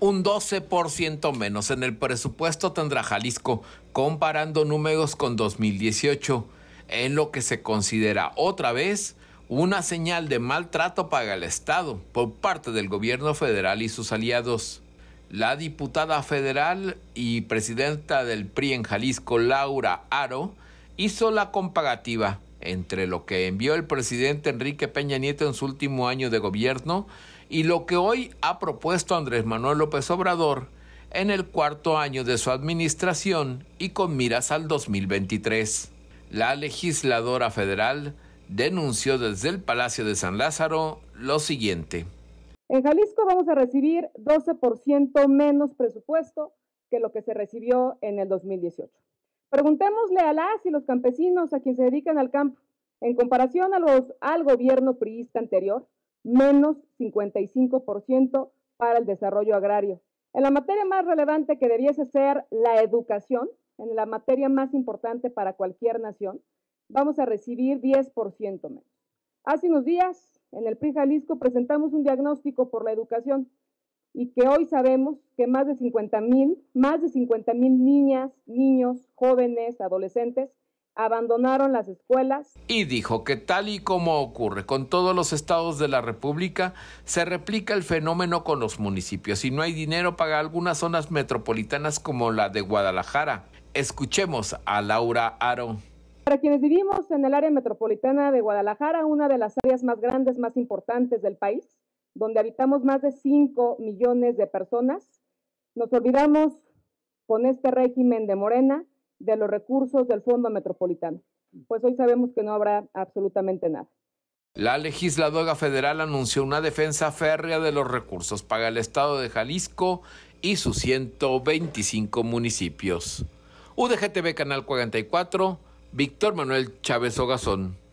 un 12% menos en el presupuesto tendrá Jalisco, comparando números con 2018, en lo que se considera otra vez una señal de maltrato para el Estado por parte del gobierno federal y sus aliados. La diputada federal y presidenta del PRI en Jalisco, Laura Aro, hizo la comparativa entre lo que envió el presidente Enrique Peña Nieto en su último año de gobierno y lo que hoy ha propuesto Andrés Manuel López Obrador en el cuarto año de su administración y con miras al 2023. La legisladora federal denunció desde el Palacio de San Lázaro lo siguiente. En Jalisco vamos a recibir 12% menos presupuesto que lo que se recibió en el 2018. Preguntémosle a las y los campesinos a quienes se dedican al campo, en comparación al gobierno priista anterior, menos 55% para el desarrollo agrario. En la materia más relevante que debiese ser la educación, en la materia más importante para cualquier nación, vamos a recibir 10% menos. Hace unos días, en el PRI Jalisco, presentamos un diagnóstico por la educación y que hoy sabemos que más de 50 mil, más de 50 niñas, niños, jóvenes, adolescentes abandonaron las escuelas. Y dijo que tal y como ocurre con todos los estados de la República, se replica el fenómeno con los municipios y no hay dinero para algunas zonas metropolitanas como la de Guadalajara. Escuchemos a Laura Aro. Para quienes vivimos en el área metropolitana de Guadalajara, una de las áreas más grandes, más importantes del país, donde habitamos más de 5 millones de personas, nos olvidamos con este régimen de Morena de los recursos del Fondo Metropolitano. Pues hoy sabemos que no habrá absolutamente nada. La legisladora federal anunció una defensa férrea de los recursos para el estado de Jalisco y sus 125 municipios. UDGTV Canal 44, Víctor Manuel Chávez Ogazón.